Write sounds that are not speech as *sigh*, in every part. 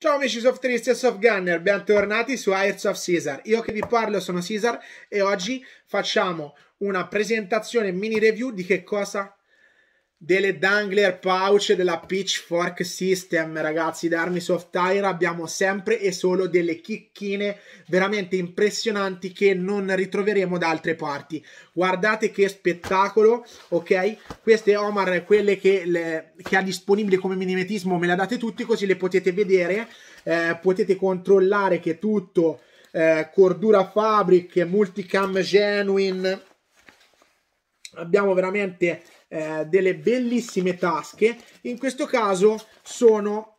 Ciao amici softwaristi e Gunner, bentornati su Airts of Caesar. Io che vi parlo sono Caesar e oggi facciamo una presentazione mini review di che cosa? delle Dangler Pouch della Pitchfork System, ragazzi, da Army Soft Tire abbiamo sempre e solo delle chicchine veramente impressionanti che non ritroveremo da altre parti. Guardate che spettacolo, ok? Queste Omar, quelle che, le, che ha disponibile come minimetismo, me le date tutti così le potete vedere, eh, potete controllare che tutto eh, Cordura Fabric, Multicam Genuine, abbiamo veramente eh, delle bellissime tasche. In questo caso sono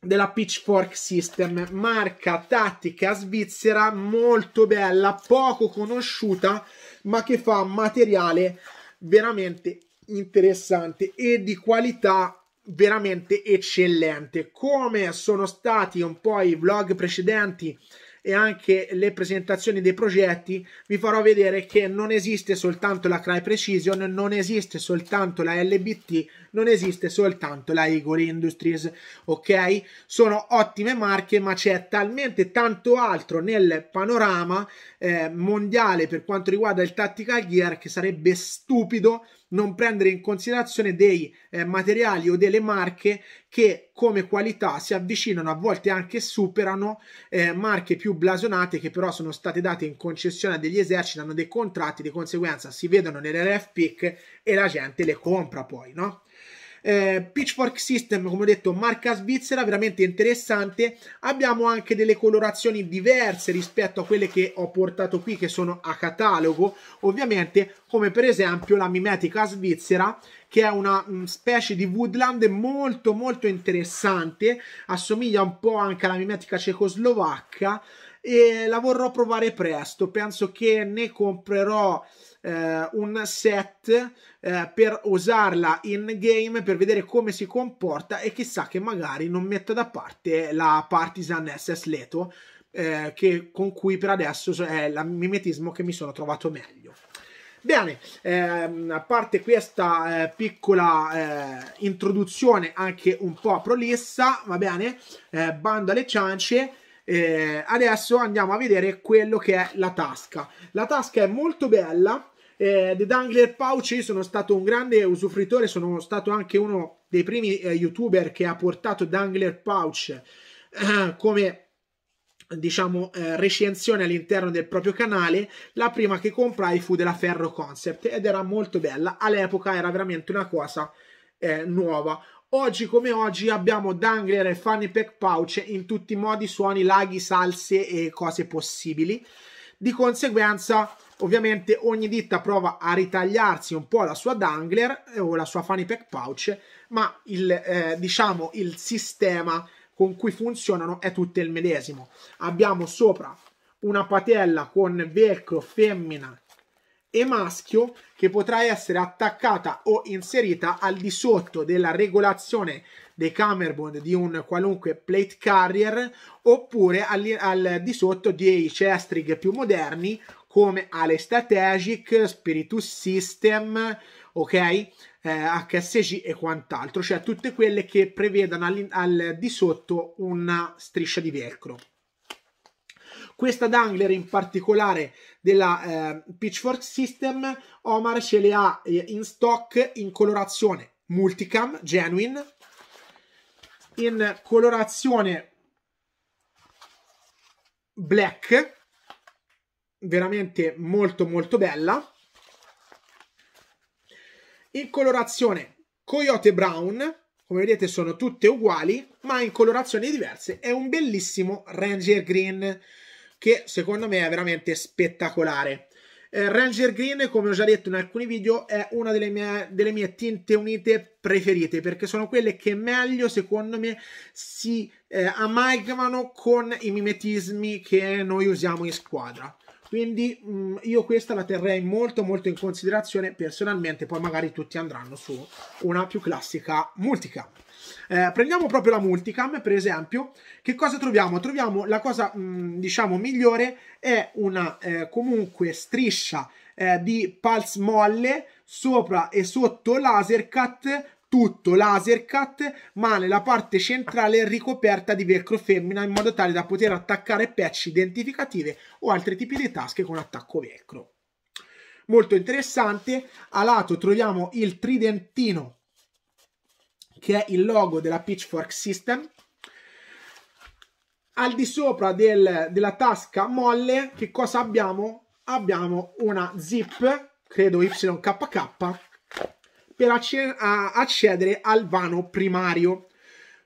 della Pitchfork System, marca tattica svizzera molto bella, poco conosciuta, ma che fa materiale veramente interessante e di qualità veramente eccellente. Come sono stati un po' i vlog precedenti e anche le presentazioni dei progetti, vi farò vedere che non esiste soltanto la Cry Precision, non esiste soltanto la LBT, non esiste soltanto la Igor Industries, ok? Sono ottime marche, ma c'è talmente tanto altro nel panorama eh, mondiale per quanto riguarda il Tactical Gear che sarebbe stupido non prendere in considerazione dei eh, materiali o delle marche che come qualità si avvicinano, a volte anche superano eh, marche più blasonate che però sono state date in concessione a degli eserciti, hanno dei contratti, di conseguenza si vedono nelle ref pick e la gente le compra poi, no? Eh, Pitchfork System, come ho detto, marca svizzera, veramente interessante. Abbiamo anche delle colorazioni diverse rispetto a quelle che ho portato qui, che sono a catalogo, ovviamente, come per esempio la mimetica svizzera, che è una mh, mm, specie di woodland molto molto interessante, assomiglia un po' anche alla mimetica cecoslovacca, e la vorrò provare presto. Penso che ne comprerò eh, un set eh, per usarla in game per vedere come si comporta e chissà che magari non metta da parte la Partisan SS Leto eh, che, con cui per adesso è il mimetismo che mi sono trovato meglio. Bene, ehm, a parte questa eh, piccola eh, introduzione anche un po' prolissa, va bene, eh, bando alle ciance, eh, adesso andiamo a vedere quello che è la tasca. La tasca è molto bella. Eh, The Dangler Pouch, io sono stato un grande usufruitore, sono stato anche uno dei primi eh, youtuber che ha portato Dangler Pouch eh, come diciamo eh, recensione all'interno del proprio canale la prima che comprai fu della Ferro Concept ed era molto bella all'epoca era veramente una cosa eh, nuova Oggi come oggi abbiamo Dangler e Fanny Pack Pouch in tutti i modi, suoni, laghi, salse e cose possibili. Di conseguenza, ovviamente, ogni ditta prova a ritagliarsi un po' la sua Dangler o la sua Fanny Pack Pouch, ma il, eh, diciamo, il sistema con cui funzionano è tutto il medesimo. Abbiamo sopra una patella con velcro femmina e maschio che potrà essere attaccata o inserita al di sotto della regolazione dei cammerbond di un qualunque plate carrier oppure al, al di sotto dei chest rig più moderni come Ale Strategic, Spiritus System, ok? Eh, HSG e quant'altro, cioè tutte quelle che prevedono al, al di sotto una striscia di velcro. Questa Dangler in particolare della eh, Pitchfork System, Omar ce le ha eh, in stock in colorazione multicam, genuine, in colorazione black, veramente molto molto bella, in colorazione coyote brown, come vedete sono tutte uguali, ma in colorazioni diverse, è un bellissimo Ranger Green che secondo me è veramente spettacolare. Eh, Ranger Green, come ho già detto in alcuni video, è una delle mie, delle mie tinte unite preferite perché sono quelle che meglio, secondo me, si eh, amalgamano con i mimetismi che noi usiamo in squadra. Quindi mh, mm, io questa la terrei molto molto in considerazione personalmente, poi magari tutti andranno su una più classica multicam. Eh, prendiamo proprio la multicam, per esempio, che cosa troviamo? Troviamo la cosa, mh, mm, diciamo, migliore è una eh, comunque striscia eh, di pulse molle sopra e sotto laser cut tutto laser cut, ma nella parte centrale ricoperta di velcro femmina in modo tale da poter attaccare patch identificative o altri tipi di tasche con attacco velcro. Molto interessante, a lato troviamo il tridentino che è il logo della Pitchfork System. Al di sopra del, della tasca molle, che cosa abbiamo? Abbiamo una zip, credo YKK, per accedere al vano primario.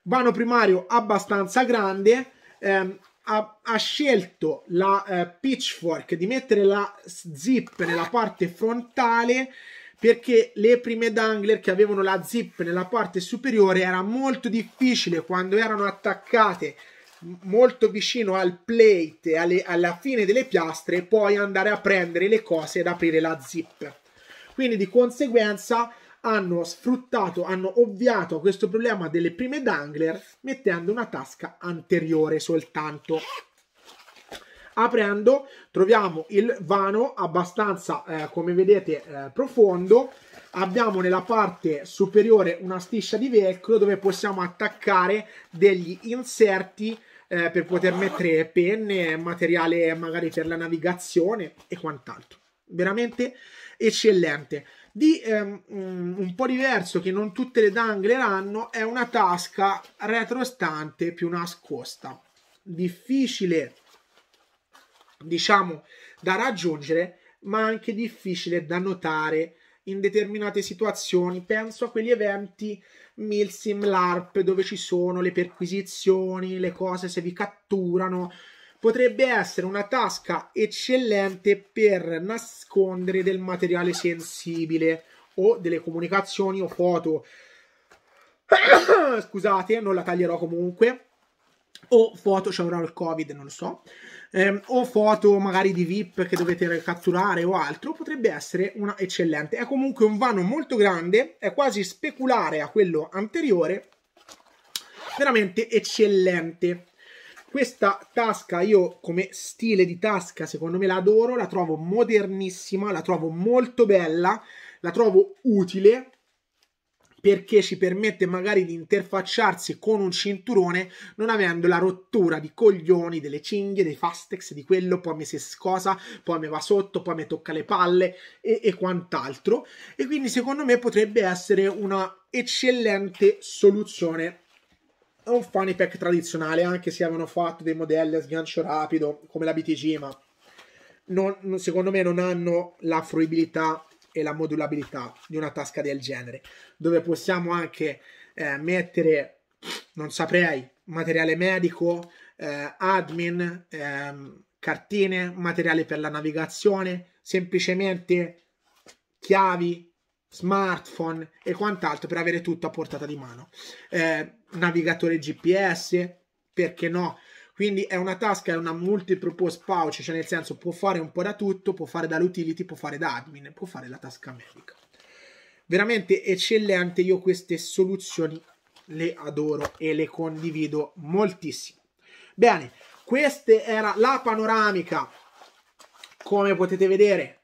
Vano primario abbastanza grande, ehm, ha, ha, scelto la eh, pitchfork di mettere la zip nella parte frontale perché le prime Dangler che avevano la zip nella parte superiore era molto difficile quando erano attaccate molto vicino al plate alle, alla fine delle piastre poi andare a prendere le cose ed aprire la zip quindi di conseguenza hanno sfruttato, hanno ovviato a questo problema delle prime dangler mettendo una tasca anteriore soltanto. Aprendo troviamo il vano abbastanza, eh, come vedete, eh, profondo. Abbiamo nella parte superiore una striscia di velcro dove possiamo attaccare degli inserti eh, per poter mettere penne, materiale magari per la navigazione e quant'altro. Veramente eccellente di ehm, mm, un po' diverso che non tutte le dangler hanno è una tasca retrostante più nascosta difficile diciamo da raggiungere ma anche difficile da notare in determinate situazioni penso a quegli eventi Milsim LARP dove ci sono le perquisizioni le cose se vi catturano potrebbe essere una tasca eccellente per nascondere del materiale sensibile o delle comunicazioni o foto. *coughs* Scusate, non la taglierò comunque. O foto, c'è cioè ora il covid, non lo so. Eh, o foto magari di VIP che dovete catturare o altro, potrebbe essere una eccellente. È comunque un vano molto grande, è quasi speculare a quello anteriore, veramente eccellente. Questa tasca io come stile di tasca secondo me la adoro, la trovo modernissima, la trovo molto bella, la trovo utile perché ci permette magari di interfacciarsi con un cinturone non avendo la rottura di coglioni, delle cinghie, dei fastex, di quello, poi mi si scosa, poi mi va sotto, poi mi tocca le palle e, e quant'altro. E quindi secondo me potrebbe essere una eccellente soluzione è un funny pack tradizionale, anche se avevano fatto dei modelli a sgancio rapido, come la BTG, ma non, secondo me non hanno la fruibilità e la modulabilità di una tasca del genere, dove possiamo anche eh, mettere, non saprei, materiale medico, eh, admin, ehm, cartine, materiale per la navigazione, semplicemente chiavi, smartphone e quant'altro per avere tutto a portata di mano. Eh, navigatore GPS, perché no? Quindi è una tasca, è una multi multipurpose pouch, cioè nel senso può fare un po' da tutto, può fare dall'utility, può fare da admin, può fare la tasca medica. Veramente eccellente, io queste soluzioni le adoro e le condivido moltissimo. Bene, questa era la panoramica, come potete vedere,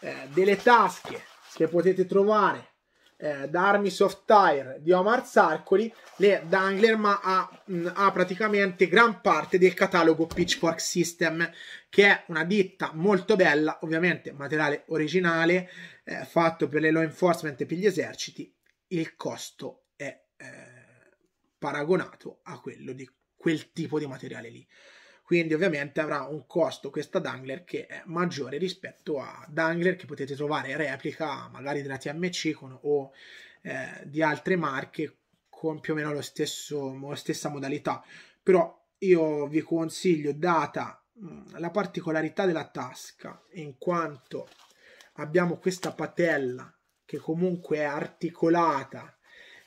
eh, delle tasche che potete trovare eh, da Army Soft Tire di Omar Sarcoli, le Dangler ma ha, mh, mm, ha, praticamente gran parte del catalogo Pitchfork System che è una ditta molto bella, ovviamente materiale originale eh, fatto per le law enforcement e per gli eserciti il costo è eh, paragonato a quello di quel tipo di materiale lì quindi ovviamente avrà un costo questa Dangler che è maggiore rispetto a Dangler che potete trovare in replica magari della TMC con, o eh, di altre marche con più o meno lo stesso, la stessa modalità però io vi consiglio data mh, mm, la particolarità della tasca in quanto abbiamo questa patella che comunque è articolata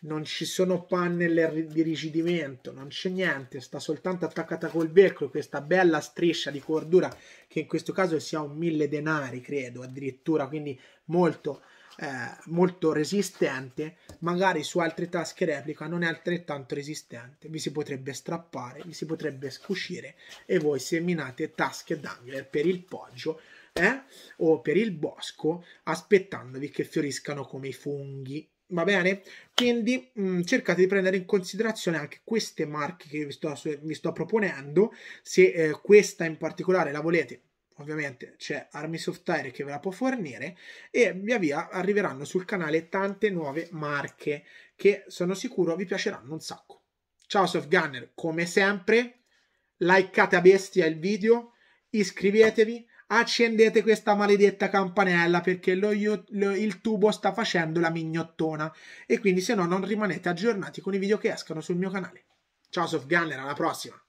non ci sono pannelle di rigidimento, non c'è niente, sta soltanto attaccata col becco questa bella striscia di cordura che in questo caso sia un mille denari, credo, addirittura, quindi molto, eh, molto resistente, magari su altre tasche replica non è altrettanto resistente, vi si potrebbe strappare, vi si potrebbe scucire e voi seminate tasche d'angler per il poggio eh? o per il bosco aspettandovi che fioriscano come i funghi va bene? Quindi mh, mm, cercate di prendere in considerazione anche queste marche che vi sto, vi sto proponendo, se eh, questa in particolare la volete. Ovviamente c'è Army Software che ve la può fornire e via via arriveranno sul canale tante nuove marche che sono sicuro vi piaceranno un sacco. Ciao Softgunner, come sempre, likeate a bestia il video, iscrivetevi, accendete questa maledetta campanella perché lo, lo, il tubo sta facendo la mignottona e quindi se no non rimanete aggiornati con i video che escono sul mio canale. Ciao Sofgunner, alla prossima!